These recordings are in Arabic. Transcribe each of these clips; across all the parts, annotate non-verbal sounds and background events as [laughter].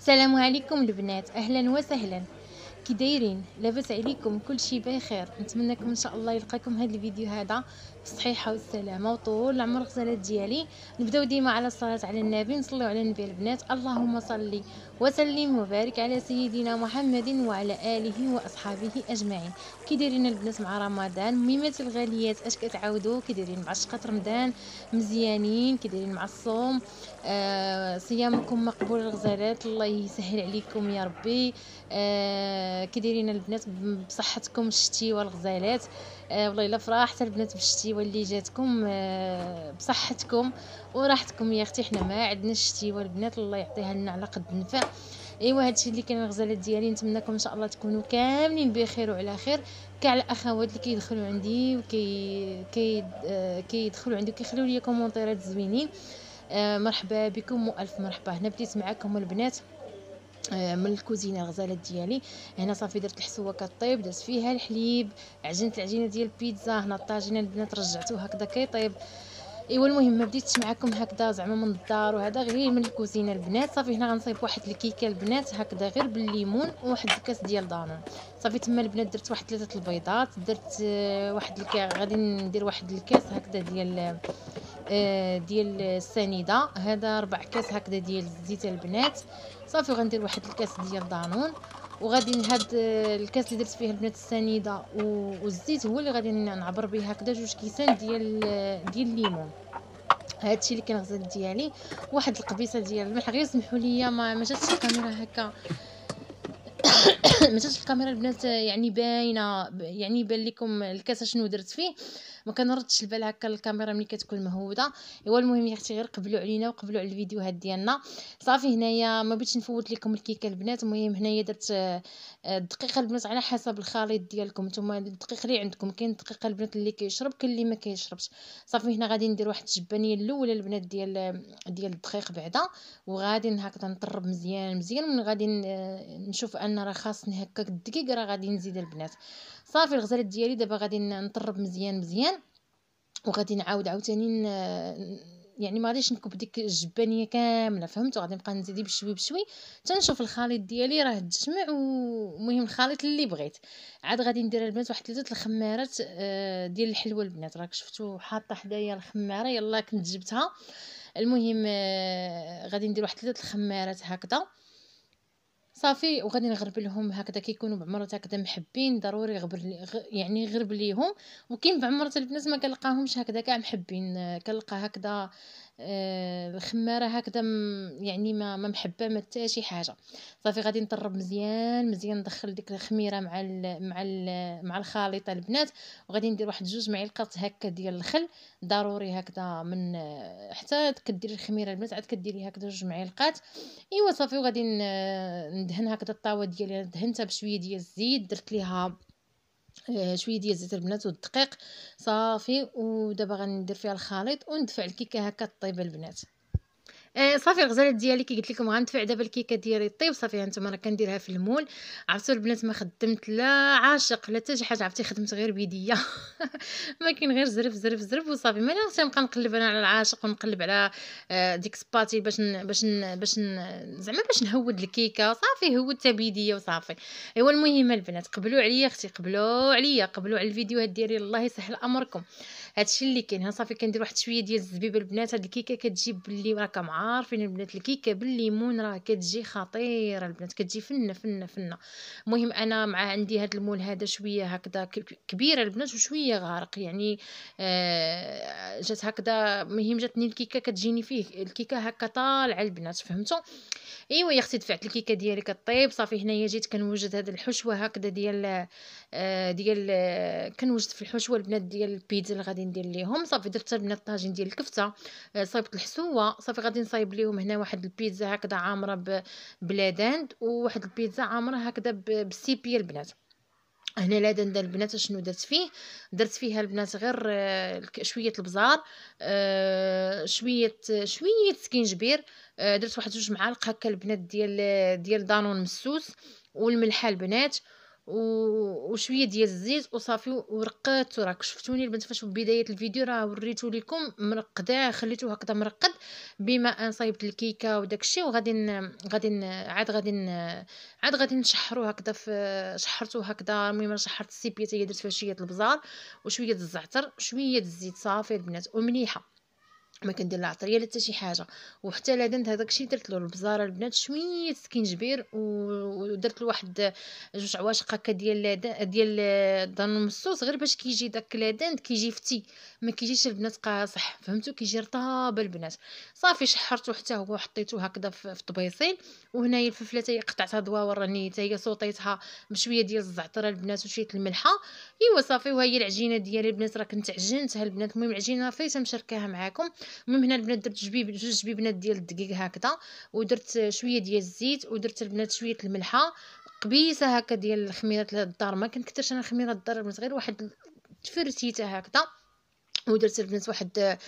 السلام عليكم البنات اهلا وسهلا كي دايرين لاباس عليكم كل شيء بخير نتمنىكم ان شاء الله يلقاكم هذا الفيديو هذا صحيحه والسلامه وطول العمر الغزالات ديالي نبداو ديما على الصلاه على النبي نصليو على النبي البنات اللهم صل وسلم وبارك على سيدنا محمد وعلى اله واصحابه اجمعين كي دايرين البنات مع رمضان ميمات الغاليات اش كتعاودوا كي دايرين مع شقه رمضان مزيانين كي دايرين مع الصوم آه صيامكم مقبول الغزالات الله يسهل عليكم يا ربي آه كي دايرين البنات بصحتكم الشتي والغزالات آه والله الا فرحت البنات بالشتي الشتيوه اللي جاتكم آه، بصحتكم وراحتكم يا اختي حنا ما عندنا الشتيوه البنات الله يعطيها لنا على قد النفع ايوا هادشي اللي كان الغزالات ديالي نتمنىكم ان شاء الله تكونوا كاملين بخير وعلى خير كاع الاخوات اللي كيدخلوا عندي وكي كي آه، كيدخلوا عندي وكيخليو لي كومونتيرات زوينين آه، مرحبا بكم والف مرحبا هنا بديت معكم البنات آه، من الكوزينه غزالات ديالي هنا صافي درت الحسوه كطيب درت فيها الحليب عجنت العجينه ديال البيتزا هنا الطاجينه البنات رجعتو هكذا كيطيب ايوا المهم ما بديتش معكم هكذا زعما من الدار وهذا غير من الكوزينه البنات صافي هنا غنصيب واحد الكيكه البنات هكذا غير بالليمون وواحد الكاس ديال دانون صافي تما البنات درت واحد ثلاثه البيضات درت آه، واحد الكاس غادي ندير واحد الكاس هكذا ديال آه، ديال السنيده هذا ربع كاس هكذا ديال الزيت البنات صافي غندير واحد الكاس ديال دانون وغادي هاد آه، الكاس اللي درت فيه البنات السنيده والزيت هو اللي غادي نعبر به هكذا جوج كيسان ديال آه، ديال الليمون هادشي اللي كنغزل ديالي واحد القبيصه ديال الملح غير سمحوا لي ما جاتش الكاميرا هكا [coughs] ما جاتش الكاميرا البنات آه، يعني باينه يعني بان لكم الكاس شنو درت فيه ما كنردش البال هكا الكاميرا ملي كتكون مهوده ايوا المهم يا اختي غير قبلوا علينا وقبلوا على الفيديوهات ديالنا صافي هنايا ما بغيتش نفوت لكم الكيكه البنات المهم هنايا درت الدقيقه آه، آه، البنات على حسب الخليط ديالكم نتوما الدقيق اللي عندكم كاين الدقيق البنات اللي كيشرب كاين اللي ما كيشربش صافي هنا غادي ندير واحد الجبانيه الاولى البنات ديال آه، ديال الدقيق بعدا وغادي هكا نطرب مزيان مزيان من غادي نشوف ان راه خاصني هكاك الدقيق راه غادي نزيد البنات صافي الغزالات ديالي دابا غادي نطرب مزيان مزيان وغادي نعاود عاوتاني يعني ما غاديش نكب ديك الجبانيه كامله فهمتوا غادي نبقى نزيد بشوي بشوي تنشوف الخليط ديالي راه تجمع ومهم الخليط اللي بغيت عاد غادي ندير البنات واحد ثلاثه الخمارات آه، ديال الحلوه البنات راك شفتوا حاطه حدايا الخماره يلا كنت جبتها المهم آه، غادي ندير واحد ثلاثه الخمارات هكذا صافي وغادي نغرب لهم هكذا كيكونوا بعمرات هكذا محبين ضروري غبر يعني غرب ليهم وكاين بعمرات البنات ما كنلقاهمش هكذا كاع محبين كنلقى هكذا آه، الخماره هكذا يعني ما ما محبه ما حتى شي حاجه صافي غادي نطرب مزيان مزيان ندخل ديك الخميره مع ال مع ال مع الخليط البنات وغادي ندير واحد جوج معلقات هكا ديال الخل ضروري هكذا من حتى كدير الخميره البنات عاد كديري هكذا جوج معلقات ايوا صافي وغادي ندهن هكذا الطاوه ديالي دهنتها بشويه ديال الزيت درت ليها آه، شويه ديال زيت البنات والدقيق صافي ودابا غندير فيها الخليط وندفع الكيكه هكا طيب البنات آه، صافي الغزالات ديالي كي قلت لكم غندفع دابا الكيكه ديالي طيب صافي هانتوما انا كنديرها في المول عرفتوا البنات ما خدمت لا عاشق لا حتى شي حاجه عرفتي خدمت غير بيديا [laughs] ما كاين غير زرف زرف زرف وصافي ما انا نبقى نقلب انا على العاشق ونقلب على آه، ديك سباتي باش ن... باش ن... باش ن... زعما باش نهود الكيكه صافي هودتها بيديا وصافي ايوا المهم البنات قبلوا عليا اختي قبلوا عليا قبلوا على الفيديوهات ديالي الله يسهل امركم هادشي اللي كاين هنا صافي كندير واحد شويه ديال الزبيب البنات هاد الكيكه كتجي باللي راك عارفين البنات الكيكه بالليمون راه كتجي خطيره البنات كتجي فنه فنه فنه المهم انا مع عندي هاد المول هذا شويه هكذا كبيره البنات وشويه غارق يعني آه، جات هكذا المهم جاتني الكيكه كتجيني فيه الكيكه هكا طالعه البنات فهمتوا ايوا يا اختي دفعت الكيكه ديالي كطيب صافي هنايا جيت كنوجد هاد الحشوه هكذا ديال آه، ديال آه، كنوجد في الحشوه البنات ديال البيتزا اللي غادي ندير ليهم صافي درت من الطاجين ديال الكفته آه، صايبت الحسوه صافي غادي نصايب ليهم هنا واحد البيتزا هكذا عامره بلاداند وواحد البيتزا عامره هكذا بالسيبيه البنات هنا لا دندان البنات شنو درت فيه درت فيها البنات غير آه، شويه البزار آه، شويه شويه سكينجبير درت واحد جوج معالق هكا البنات ديال ديال دانون مسوس والملحه البنات وشويه ديال الزيت وصافي ورقدته راك شفتوني البنات فاش في بدايه الفيديو راه وريته لكم مرقداه خليته هكذا مرقد بما ان صايبت الكيكه وداك الشيء وغادي غادي عاد غادي عاد غادي نشحرو هكذا في شحرته هكذا المهم شحرت السيبيه هي درت فيها شويه البزار وشويه الزعتر شويه الزيت صافي البنات ومليحه ما كندير لا عطريه لا حتى شي حاجه وحتى لا دنت هذاك الشيء درت له البزاره البنات شويه سكينجبير ودرت له واحد جوج عواشق هكا ديال ديال الدان مصوص غير باش كيجي داك لادنت كيجي فتي ما كيجيش البنات قاصح فهمتوا كيجي رطاب البنات صافي شحرته حتى هو حطيته هكذا في الطبيصين وهنايا الفلفله تاهي قطعتها دواور راني تاهي صوتيتها بشويه ديال الزعتر البنات وشويه الملحه ايوا صافي وهي العجينه ديالي البنات راه كنت عجنتها البنات المهم العجينه فايته مشاركاها معاكم المهم هنا البنات درت جبيب جوج جبيبنات ديال الدقيق هكذا ودرت شويه ديال الزيت ودرت البنات شويه الملحه قبيسه هكا ديال الخميره الدار ما كنكثرش انا الخميره الدار غير واحد تفرتيته هكذا ودرت البنات واحد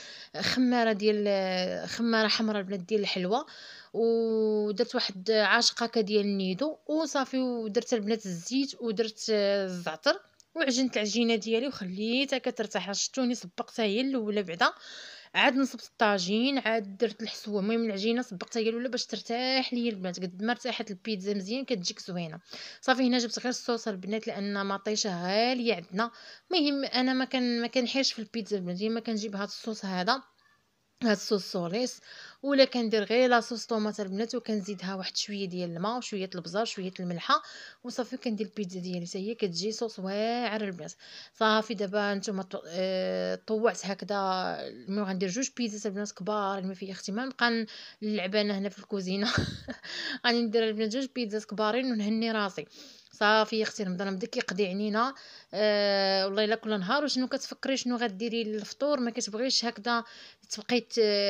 خماره ديال خماره حمراء البنات ديال الحلوه ودرت واحد عاشقه هكا ديال النيدو وصافي ودرت البنات الزيت ودرت الزعتر وعجنت العجينه ديالي وخليتها كترتاح شفتوني صبقتها هي الاولى بعدا عاد نصبت الطاجين عاد درت الحسوه المهم العجينه صبقتها قالوا باش ترتاح لي البنات قد ما ارتاحت البيتزا مزيان كتجيك زوينه صافي هنا جبت غير الصوص البنات لان مطيشه غاليه عندنا المهم انا ما كان ما كنحيرش في البيتزا البنات ما كنجيب هاد الصوص هذا هاد الصوص سوليس ولا كندير غير لاصوص طوماط البنات وكنزيدها واحد شويه ديال الماء وشويه البزار شويه الملحه وصافي كندير البيتزا ديالي حتى هي كتجي صوص واعر البنات صافي دابا نتوما آه، طوعت هكذا المهم غندير جوج بيتزات البنات كبار ما فيه احتمال نبقى نلعب انا هنا في الكوزينه [laughs] غادي ندير البنات جوج بيتزات كبارين ونهني راسي صافي يا اختي رمضان بدا كيقضي علينا أه والله الا كل نهار وشنو كتفكري شنو غديري للفطور ما كتبغيش هكذا تبقاي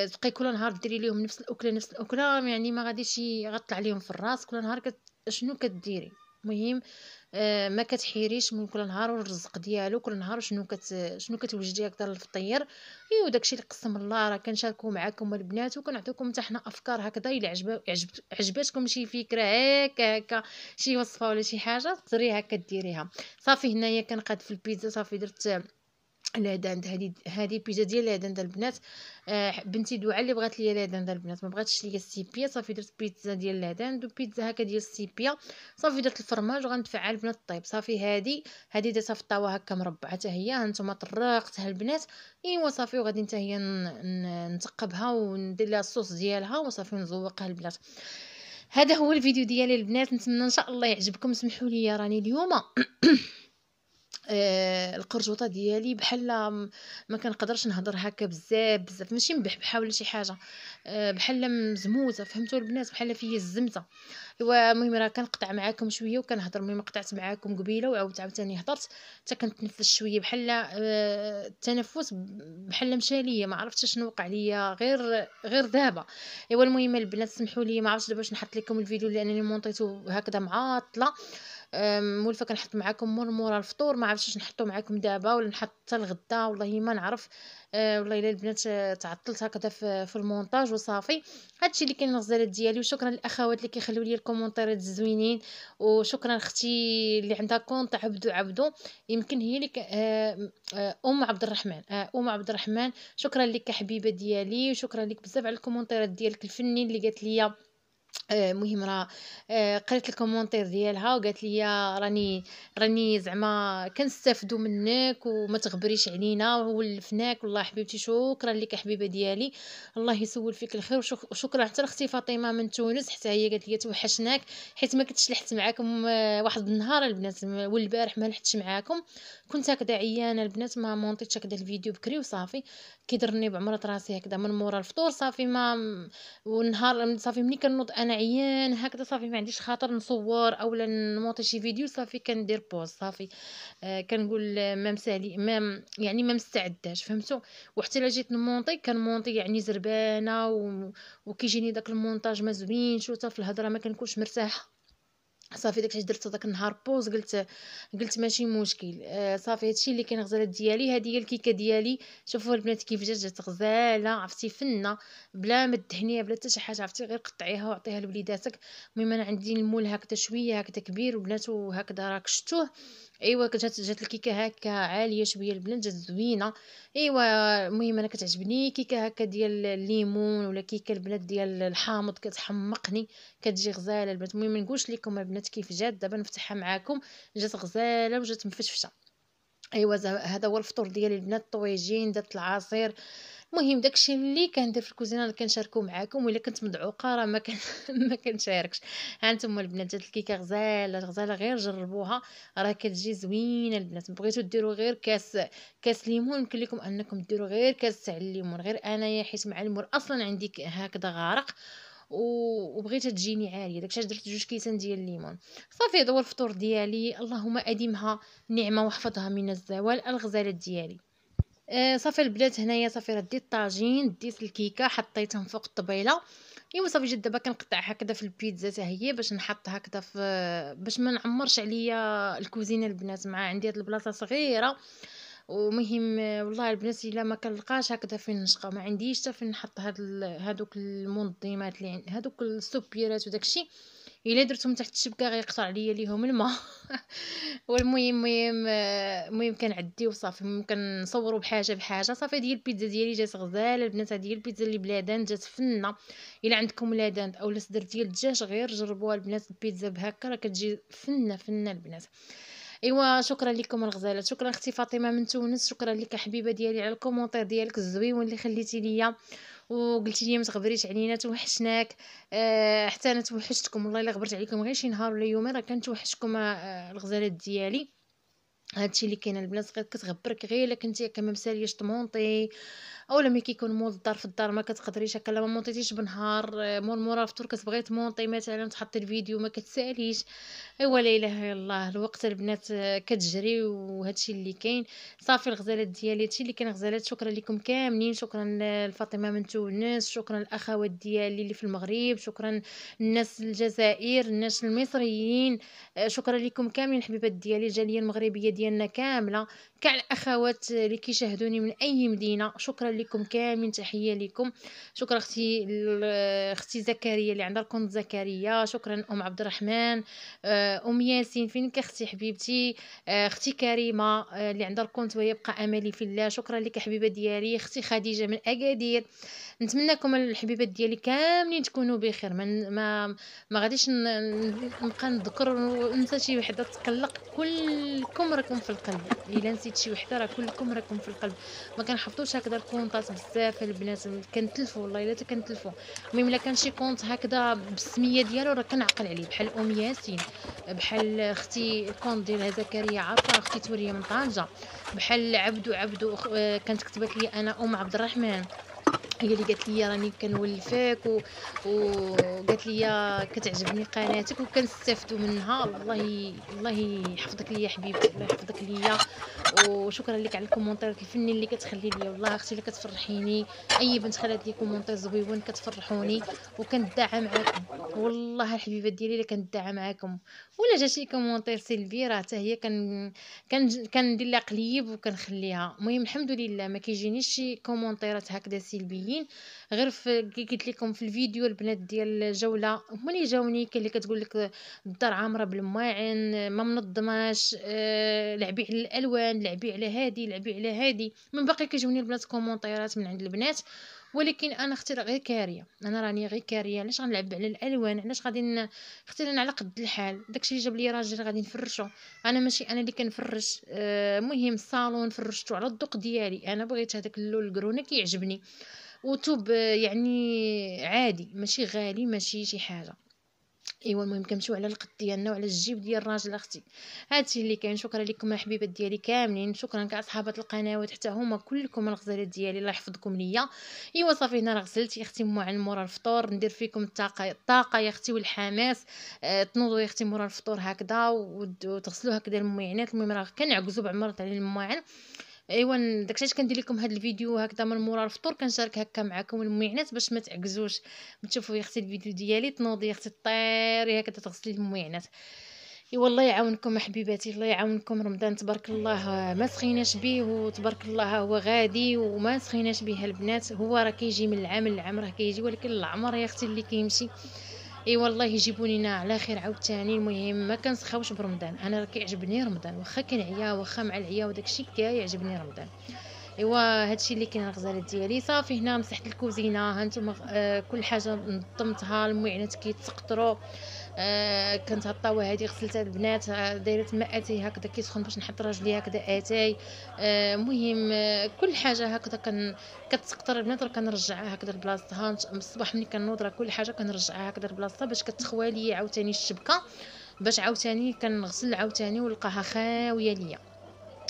تبقاي كل نهار ديري ليهم نفس الاكله نفس الاكله يعني ما غاديش غطلع ليهم في الراس كل نهار كت... شنو كديري المهم آه، ما كتحيريش من كل نهار والرزق ديالو كل نهار شنو كت شنو كتوجدي هكذا للفطير ايوا داكشي اللي قسم الله راه كنشاركو معكم البنات وكنعطيكم حتى حنا افكار هكذا الا عجب... عجبت عجبتكم شي فكره هكا هكا شي وصفه ولا شي حاجه تقدري هكا ديريها صافي هنايا كنقاد في البيتزا صافي درت العداند هذه هذه البيتا ديال العداند البنات آه بنتي دوعه اللي بغات ليا العداند البنات ما بغاتش ليا السيبيا صافي درت بيتزا ديال العداند وبيتزا هكا ديال السيبيا صافي درت الفرماج وغندفعها البنات طيب صافي هذه هذه درتها في الطاوه هكا مربعه حتى هي هانتوما طرقتها البنات ايوا صافي وغادي حتى هي نتقبها وندير لها الصوص ديالها وصافي نزوقها البنات هذا هو الفيديو ديالي البنات نتمنى ان شاء الله يعجبكم سمحوا لي راني اليوم [coughs] آه، القرجوطه ديالي بحال ما كنقدرش نهضر هكا بزاف بزاف ماشي مبحبحه ولا شي حاجه آه، بحال مزموزه فهمتوا البنات بحال فيا الزمزه ايوا المهم راه كنقطع معاكم شويه وكنهضر المهم قطعت معاكم قبيله وعاودت عاوتاني هضرت حتى كنتنفس شويه بحال آه، التنفس بحال مشى ليا ما عرفتش شنو وقع ليا غير غير دابا ايوا المهم البنات سمحوا لي ما عرفتش دابا باش نحط لكم الفيديو لانني مونطيته هكذا معطله مولفه كنحط معاكم مور مورا الفطور ما عرفتش نحطو معاكم دابا ولا نحط حتى الغدا والله ما نعرف أه، والله الا البنات أه، تعطلت هكذا في, في المونتاج وصافي هادشي اللي كاين الغزالات ديالي وشكرا للاخوات اللي كيخليو لي الكومونتيرات الزوينين وشكرا اختي اللي عندها كونط عبدو عبدو يمكن هي اللي أه، ام عبد الرحمن ام عبد الرحمن شكرا لك حبيبه ديالي وشكرا لك بزاف على الكومونتيرات ديالك الفني اللي قالت لي المهم آه، راه آه، قريت الكومونتير ديالها وقالت لي راني راني زعما كنستافدو منك وما تغبريش علينا وولفناك والله حبيبتي شكرا لك حبيبه ديالي الله يسول فيك الخير وشكرا حتى لاختي فاطمه من تونس حتى هي قالت لي توحشناك حيت ما كنتش لحت معاكم آه، واحد النهار البنات والبارح ما لحتش معاكم كنت هكذا عيانه البنات ما مونطيتش هكذا الفيديو بكري وصافي كيدرني بعمرة راسي هكذا من مورا الفطور صافي ما والنهار صافي ملي كنوض انا معين هكذا صافي ما عنديش خاطر نصور اولا نمونطي شي فيديو صافي كندير بوز صافي آه كنقول ما مسالي ما يعني ما مستعداش فهمتوا وحتى الا جيت نمونطي كنمونطي يعني زربانه و... وكيجيني داك المونتاج ما زوينش وتا في الهضره ما كنكونش مرتاحه صافي داكشي درت داك النهار بوز قلت قلت ماشي مشكل آه صافي هادشي اللي كاين غزالات ديالي هادي هي الكيكه ديالي شوفوا البنات كيف جات جات غزاله عرفتي فنه بلا ما تدهنيها بلا حتى شي حاجه عرفتي غير قطعيها وعطيها لوليداتك المهم انا عندي المول هكذا شويه هكذا كبير وبنات وهكذا راك شفتوه ايوا جات جات الكيكه هكا عاليه شويه البنات جات زوينه ايوا المهم انا كتعجبني كيكه هكا ديال الليمون ولا كيكه البنات ديال الحامض كتحمقني كتجي غزاله البنات المهم ما نقولش لكم البنات كيف جات دابا نفتحها معاكم جات غزاله وجات مفشفشه ايوا هذا هو الفطور ديالي البنات الطويجين دات العصير المهم داكشي اللي كندير في الكوزينه كنشاركو معاكم ولا كنت مدعوقه راه ما كان [laughs] ما كنشاركش ها نتوما البنات جات الكيكه غزاله غزاله غير جربوها راه كتجي زوينه البنات بغيتو ديروا غير كاس كاس ليمون يمكن لكم انكم ديروا غير كاس تاع الليمون غير انايا حيت مع الليمون اصلا عندي هكذا غارق وبغيتها تجيني عاليه داكشي علاش درت جوج كيسان ديال الليمون صافي هذا هو الفطور ديالي اللهم اديمها نعمه واحفظها من الزوال الغزالات ديالي آه صافي البنات هنايا صافي راه ديت الطاجين ديت الكيكه حطيتهم فوق الطبيله ايوا صافي جد دابا كنقطع هكذا في البيتزا حتى هي باش نحط هكذا في باش ما نعمرش عليا الكوزينه البنات مع عندي هاد البلاصه صغيره ومهم والله البنات الا ما كنلقاش هكذا فين نشقى ما عنديش حتى فين نحط هاد هذوك المنظمات اللي عند السوبيرات السوبيرات وداكشي الا درتهم تحت الشبكه غيقطع ليا ليهم الماء [laughs] والمهم المهم المهم كنعدي وصافي ممكن نصوروا بحاجه بحاجه صافي ديال البيتزا ديالي جات غزاله البنات هذه البيتزا اللي بلادان جات فنه الا عندكم ولادان او صدر ديال الدجاج غير جربوها البنات البيتزا بهكا راه كتجي فنه فنه البنات ايوا شكرا لكم الغزالات شكرا اختي فاطمه من تونس شكرا لك حبيبه ديالي على الكومونتير ديالك الزويون واللي خليتي ليا وقلتي لي ما تغبريش علينا توحشناك أه حتى انا توحشتكم والله الا غبرت عليكم غير شي نهار ولا يومين راه كنتوحشكم أه الغزالات ديالي هادشي اللي كاين البنات كتغبرك غير الا كنتي كما مساليش طمونطي اولا ملي كيكون مول الدار في الدار ما كتقدريش هكا ما مونطيتيش بنهار آه، مول مورا الفطور كتبغي تمونطي مثلا تحطي الفيديو ما كتساليش ايوا لا اله الا الله الوقت البنات آه، كتجري وهادشي اللي كاين صافي الغزالات ديالي هادشي اللي كان غزالات شكرا لكم كاملين شكرا لفاطمه من تونس شكرا الاخوات ديالي اللي في المغرب شكرا الناس الجزائر الناس المصريين آه، شكرا لكم كاملين حبيبات ديالي الجاليه المغربيه ديالنا كامله كاع الاخوات اللي كيشاهدوني من اي مدينه شكرا لكم كاملين تحيه لكم شكرا اختي اختي زكريا اللي عندها الكونت زكريا شكرا ام عبد الرحمن آه، ام ياسين فينك اختي حبيبتي آه، اختي كريمه آه، اللي عندها الكونت ويبقى املي في الله شكرا لك حبيبه ديالي اختي خديجه من اكادير نتمنىكم الحبيبات ديالي كاملين تكونوا بخير ما ما, ما غاديش نبقى نذكر وننسى شي وحده تقلق كلكم راكم في القلب الا نسيت شي وحده راه كلكم راكم في القلب ما كنحفظوش هكذا الكون كونطات بزاف البنات كنتلفوا والله الا كنتلفوا المهم الا كان شي كونط هكذا بالسميه ديالو راه كنعقل عليه بحال ام ياسين بحال اختي الكونط ديالها زكريا عطا اختي توريه من طنجه بحال عبدو عبدو آه، كانت كتبت لي انا ام عبد الرحمن هي اللي قالت لي راني كنولفك وقالت لي كتعجبني قناتك وكنستافدوا منها الله الله يحفظك ليا حبيبتي الله يحفظك ليا وشكرا لك على الكومونتير الفني اللي كتخلي لي والله اختي اللي كتفرحيني اي بنت خلات لي كومونتير زويون كتفرحوني وكندعى معاكم والله الحبيبات ديالي اللي كندعى معاكم ولا جا شي كومونتير سلبي راه حتى هي كن كندير لها قليب وكنخليها المهم الحمد لله ما كيجينيش شي كومونتيرات هكذا سلبيين كاملين غير في كي قلت لكم في الفيديو البنات ديال الجوله هما اللي جاوني كاين اللي كتقول لك الدار عامره بالماعن ما منظماش آه، لعبي على الالوان لعبي على هادي لعبي على هادي من باقي كيجوني البنات كومونتيرات من عند البنات ولكن انا اختي غير كاريه انا راني غير كاريه علاش غنلعب على الالوان علاش غادي اختي انا على قد الحال داكشي جاب لي راجل غادي نفرشو انا ماشي انا اللي كنفرش المهم آه الصالون فرشتو على الذوق ديالي انا بغيت هذاك اللون الكرونه كيعجبني وتوب يعني عادي ماشي غالي ماشي شي حاجه ايوا المهم كنمشيو على القد ديالنا وعلى الجيب ديال الراجل اختي هادشي اللي كاين شكرا لكم الحبيبات ديالي كاملين شكرا كاع صحابات القنوات حتى هما كلكم الغزالات ديالي الله يحفظكم ليا ايوا صافي هنا غسلت يا اختي مع مورا الفطور ندير فيكم الطاقه الطاقه يا اختي والحماس أه تنوضوا يا اختي مورا الفطور هكذا وتغسلوا هكذا المعينات المهم راه كنعكزوا بعمرات على الماعن ايوا داكشي علاش كندير لكم هذا الفيديو هكذا من مورا الفطور كنشارك هكا معكم المويعنات باش ما تعكزوش تشوفوا يا اختي الفيديو ديالي تنوضي يا اختي طيري هكذا تغسلي المويعنات ايوا الله يعاونكم حبيباتي الله يعاونكم رمضان تبارك الله ما سخيناش به وتبارك الله هو غادي وما سخيناش به البنات هو راه كيجي من العام للعام راه كيجي ولكن العمر يا اختي اللي كيمشي كي اي والله يجيبوني انا على خير عاوتاني المهم ما كنسخاوش برمضان انا كيعجبني رمضان واخا كنعيا واخا مع العيا وداكشي كيعجبني رمضان ايوا هادشي اللي كاين الغزالات ديالي صافي هنا مسحت الكوزينه هانتوما آه كل حاجه نظمتها المعينات كيتسقطرو آه كنت الطاوه هذه غسلتها البنات آه، دايره ماء اتاي هكذا كيسخن باش نحط رجلي هكذا اتاي المهم آه،, آه كل حاجه هكذا كن كتسقطر البنات راه كنرجعها هكذا لبلاصتها من الصباح ملي كنوض راه كل حاجه كنرجعها هكذا لبلاصتها باش كتخوى لي عاوتاني الشبكه باش عاوتاني كنغسل عاوتاني ونلقاها خاويه ليا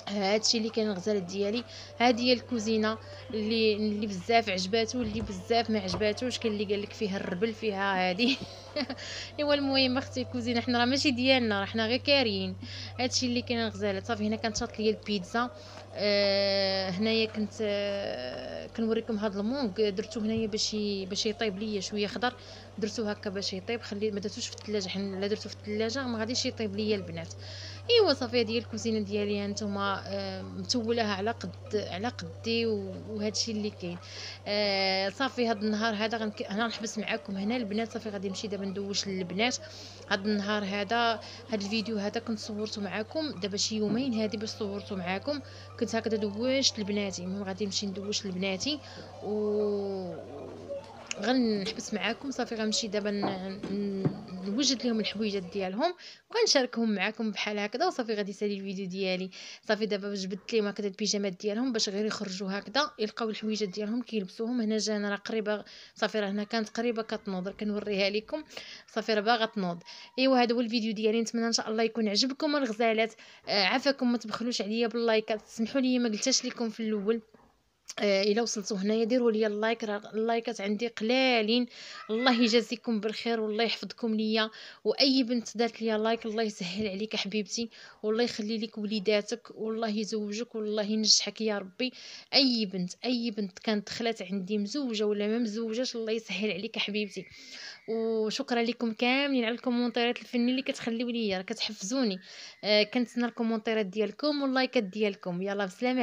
هادشي اللي كان غزالات ديالي هذه هي الكوزينه اللي اللي بزاف عجباتو اللي بزاف ما عجباتوش كان اللي قال لك فيها الربل فيها هذه [laughs] ايوا المهم اختي الكوزينه حنا راه ماشي ديالنا راه حنا غير كاريين هادشي اللي كان غزالات صافي هنا كانت شاط ليا البيتزا آه هنايا كنت آه كنوريكم هاد المونغ درتو هنايا باش باش يطيب ليا شويه خضر درتو هكا باش يطيب خلي ما درتوش في الثلاجه حنا لا درتو في الثلاجه ما غاديش يطيب ليا البنات ايوا صافي هذه هي الكوزينه ديالي انتما متولاها على قد على قدي الشيء اللي كاين آه، صافي هاد النهار هذا غنك... انا نحبس معاكم هنا البنات صافي غادي نمشي دابا ندوش للبنات هاد النهار هذا هاد الفيديو هذا كنت صورته معاكم دابا شي يومين هادي باش صورته معاكم كنت هكذا دوشت لبناتي المهم غادي نمشي ندوش لبناتي و غنحبس معاكم صافي غنمشي دابا نوجد لهم الحويجات ديالهم وغنشاركهم معاكم بحال هكذا وصافي غادي يسالي الفيديو ديالي صافي دابا جبدت لهم هكذا البيجامات ديالهم باش غير يخرجوا هكذا يلقاو الحويجات ديالهم كيلبسوهم هنا جا انا راه قريبه صافي راه هنا كانت قريبه كتنوض كنوريها لكم صافي راه باغا تنوض ايوا هذا هو الفيديو ديالي نتمنى ان شاء الله يكون عجبكم الغزالات آه عفاكم ما تبخلوش عليا باللايكات سمحوا لي ما قلتش لكم في الاول آه، الا وصلتوا هنايا ديروا لي اللايك راه اللايكات عندي قلالين الله يجازيكم بالخير والله يحفظكم ليا واي بنت دارت ليا لايك الله يسهل عليك حبيبتي والله يخلي لك وليداتك والله يزوجك والله ينجحك يا ربي اي بنت اي بنت كانت دخلت عندي مزوجه ولا ما مزوجاش الله يسهل عليك حبيبتي وشكرا لكم كاملين على الكومونتيرات الفنيه اللي كتخليو ليا كتحفزوني آه كنتسنى الكومونتيرات ديالكم واللايكات ديالكم يلا بسلامه